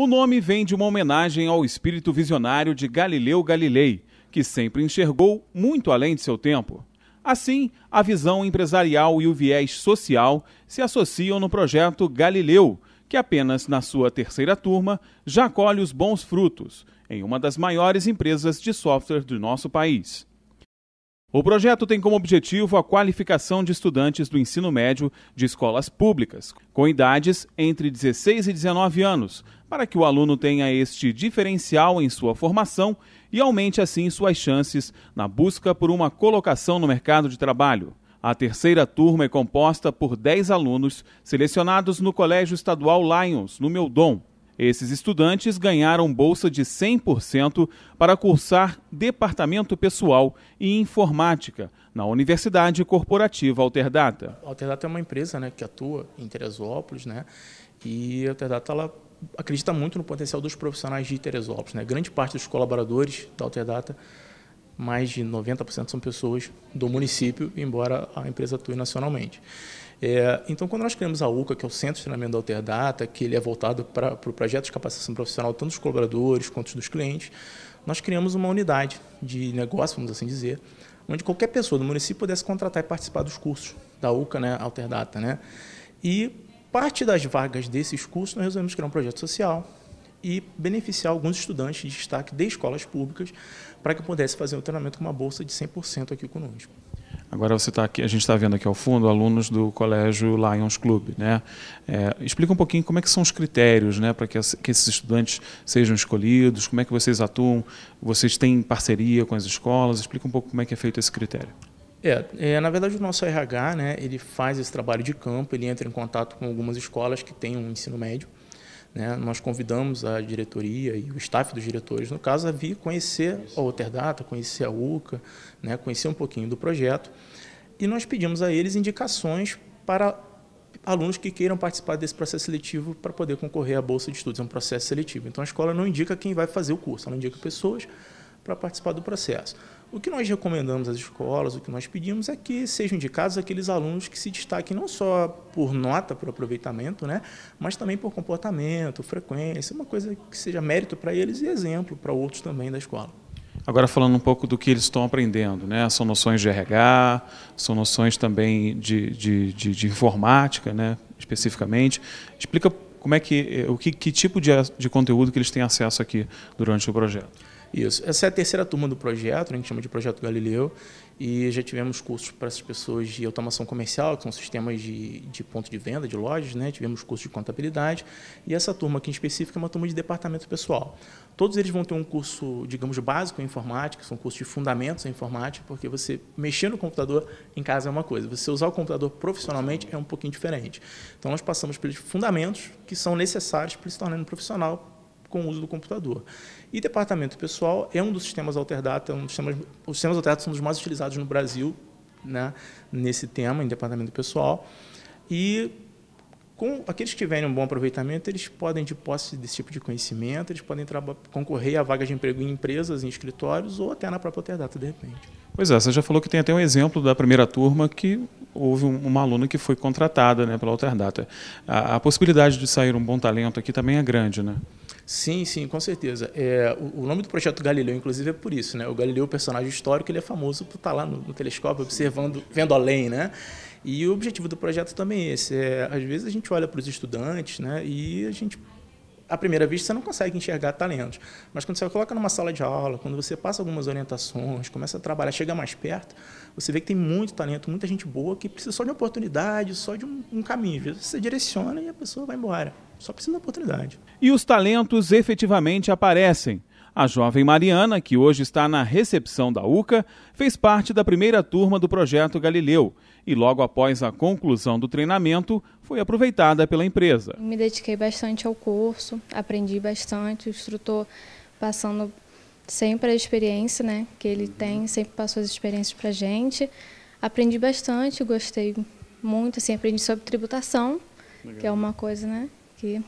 O nome vem de uma homenagem ao espírito visionário de Galileu Galilei, que sempre enxergou muito além de seu tempo. Assim, a visão empresarial e o viés social se associam no projeto Galileu, que apenas na sua terceira turma já colhe os bons frutos em uma das maiores empresas de software do nosso país. O projeto tem como objetivo a qualificação de estudantes do ensino médio de escolas públicas, com idades entre 16 e 19 anos, para que o aluno tenha este diferencial em sua formação e aumente assim suas chances na busca por uma colocação no mercado de trabalho. A terceira turma é composta por 10 alunos selecionados no Colégio Estadual Lions, no Meudon. Esses estudantes ganharam bolsa de 100% para cursar Departamento Pessoal e Informática na Universidade Corporativa Alterdata. A Alterdata é uma empresa né, que atua em Teresópolis né, e a Alterdata ela acredita muito no potencial dos profissionais de Teresópolis. Né? Grande parte dos colaboradores da Alterdata, mais de 90% são pessoas do município, embora a empresa atue nacionalmente. É, então, quando nós criamos a UCA, que é o Centro de Treinamento da Alterdata, que ele é voltado para o pro projeto de capacitação profissional tanto dos colaboradores quanto dos clientes, nós criamos uma unidade de negócio, vamos assim dizer, onde qualquer pessoa do município pudesse contratar e participar dos cursos da UCA, né, Alterdata, né? E Parte das vagas desses cursos nós resolvemos criar um projeto social e beneficiar alguns estudantes de destaque de escolas públicas para que pudesse fazer um treinamento com uma bolsa de 100% aqui conosco. Agora você está aqui, a gente está vendo aqui ao fundo alunos do Colégio Lions Club, né? É, explica um pouquinho como é que são os critérios, né, para que, que, esses estudantes sejam escolhidos, como é que vocês atuam, vocês têm parceria com as escolas, explica um pouco como é que é feito esse critério. É, é, na verdade o nosso RH, né, ele faz esse trabalho de campo, ele entra em contato com algumas escolas que têm um ensino médio, né? Nós convidamos a diretoria e o staff dos diretores, no caso, a vir conhecer a Alterdata, conhecer a UCA, né, conhecer um pouquinho do projeto. E nós pedimos a eles indicações para alunos que queiram participar desse processo seletivo para poder concorrer à bolsa de estudos. É um processo seletivo. Então a escola não indica quem vai fazer o curso, ela indica pessoas para participar do processo. O que nós recomendamos às escolas, o que nós pedimos é que sejam indicados aqueles alunos que se destaquem não só por nota, por aproveitamento, né, mas também por comportamento, frequência, uma coisa que seja mérito para eles e exemplo para outros também da escola. Agora falando um pouco do que eles estão aprendendo, né? São noções de RH, são noções também de, de, de, de informática, né? Especificamente. Explica como é que, eh, o que, que tipo de, de conteúdo que eles têm acesso aqui durante o projeto. Isso. Essa é a terceira turma do projeto, né, que a gente chama de Projeto Galileu, e já tivemos cursos para essas pessoas de automação comercial, que são sistemas de, de ponto de venda, de lojas, né? tivemos cursos de contabilidade, e essa turma aqui em específico é uma turma de departamento pessoal. Todos eles vão ter um curso, digamos, básico em informática, são cursos de fundamentos em informática, porque você mexer no computador em casa é uma coisa, você usar o computador profissionalmente é um pouquinho diferente. Então, nós passamos pelos fundamentos que são necessários para se tornar um profissional com o uso do computador. E departamento pessoal é um dos sistemas Alterdata, é um dos sistemas, os sistemas Alterdata são os mais utilizados no Brasil, né, nesse tema, em departamento pessoal. E com aqueles que tiverem um bom aproveitamento, eles podem, de posse desse tipo de conhecimento, eles podem concorrer a vagas de emprego em empresas, em escritórios ou até na própria Alterdata, de repente. Pois é, você já falou que tem até um exemplo da primeira turma que houve uma aluna que foi contratada né, pela Alterdata. A, a possibilidade de sair um bom talento aqui também é grande, né? Sim, sim, com certeza. É, o, o, nome do projeto Galileu, inclusive, é por isso, né? O Galileu, o personagem histórico, ele é famoso por estar tá lá no, no telescópio observando, vendo além, né? E o objetivo do projeto também é esse. É, às vezes a gente olha para os estudantes, né? E a gente à primeira vista, você não consegue enxergar talentos. Mas quando você coloca numa sala de aula, quando você passa algumas orientações, começa a trabalhar, chega mais perto, você vê que tem muito talento, muita gente boa que precisa só de oportunidade, só de um, um caminho. Você direciona e a pessoa vai embora. Só precisa de oportunidade. E os talentos efetivamente aparecem. A jovem Mariana, que hoje está na recepção da UCA, fez parte da primeira turma do projeto Galileu e, logo após a conclusão do treinamento, foi aproveitada pela empresa. Me dediquei bastante ao curso, aprendi bastante, o instrutor passando sempre a experiência né, que ele uhum. tem, sempre passou as experiências para a gente. Aprendi bastante, gostei muito, assim, aprendi sobre tributação, Legal. que é uma coisa né, que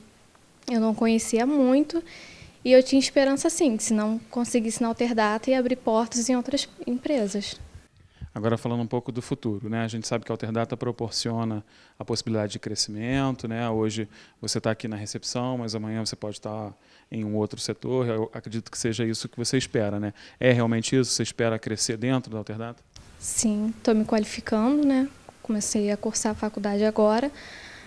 eu não conhecia muito. E eu tinha esperança sim, se não conseguisse na Alterdata e abrir portas em outras empresas. Agora falando um pouco do futuro, né? A gente sabe que a Alterdata proporciona a possibilidade de crescimento, né? Hoje você está aqui na recepção, mas amanhã você pode estar tá em um outro setor. Eu acredito que seja isso que você espera, né? É realmente isso? Você espera crescer dentro da Alterdata? Sim, estou me qualificando, né? Comecei a cursar a faculdade agora.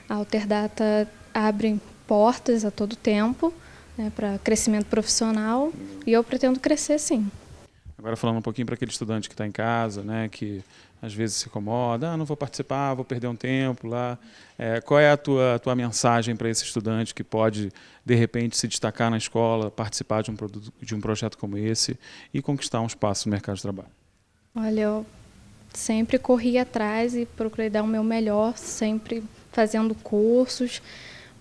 A Alterdata abre portas a todo tempo né, para crescimento profissional e eu pretendo crescer sim. Agora falando um pouquinho para aquele estudante que está em casa, né, que às vezes se incomoda, ah, não vou participar, vou perder um tempo lá. É, qual é a tua, tua mensagem para esse estudante que pode, de repente, se destacar na escola, participar de um, produto, de um projeto como esse e conquistar um espaço no mercado de trabalho? Olha, eu sempre corri atrás e procurei dar o meu melhor, sempre fazendo cursos,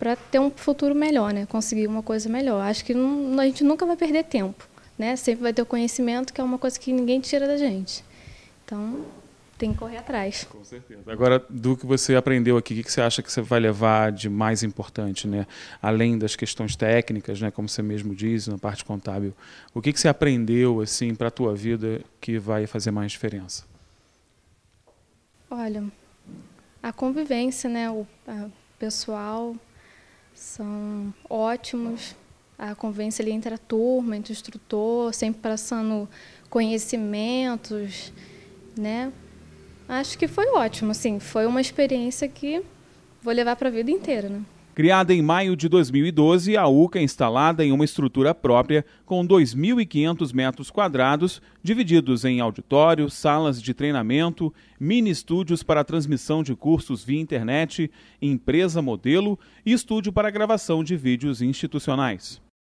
para ter um futuro melhor, né? Conseguir uma coisa melhor. Acho que não, a gente nunca vai perder tempo, né? Sempre vai ter o conhecimento, que é uma coisa que ninguém tira da gente. Então, tem que correr atrás. Com certeza. Agora, do que você aprendeu aqui, o que você acha que você vai levar de mais importante, né? Além das questões técnicas, né, como você mesmo diz, na parte contábil, o que você aprendeu assim para a tua vida que vai fazer mais diferença? Olha, a convivência, né, o pessoal, são ótimos. A convivência ali entre a turma, entre o instrutor, sempre passando conhecimentos, né? Acho que foi ótimo, assim, foi uma experiência que vou levar para a vida inteira, né? Criada em maio de 2012, a UCA é instalada em uma estrutura própria com 2.500 metros quadrados, divididos em auditório, salas de treinamento, mini estúdios para transmissão de cursos via internet, empresa modelo e estúdio para gravação de vídeos institucionais.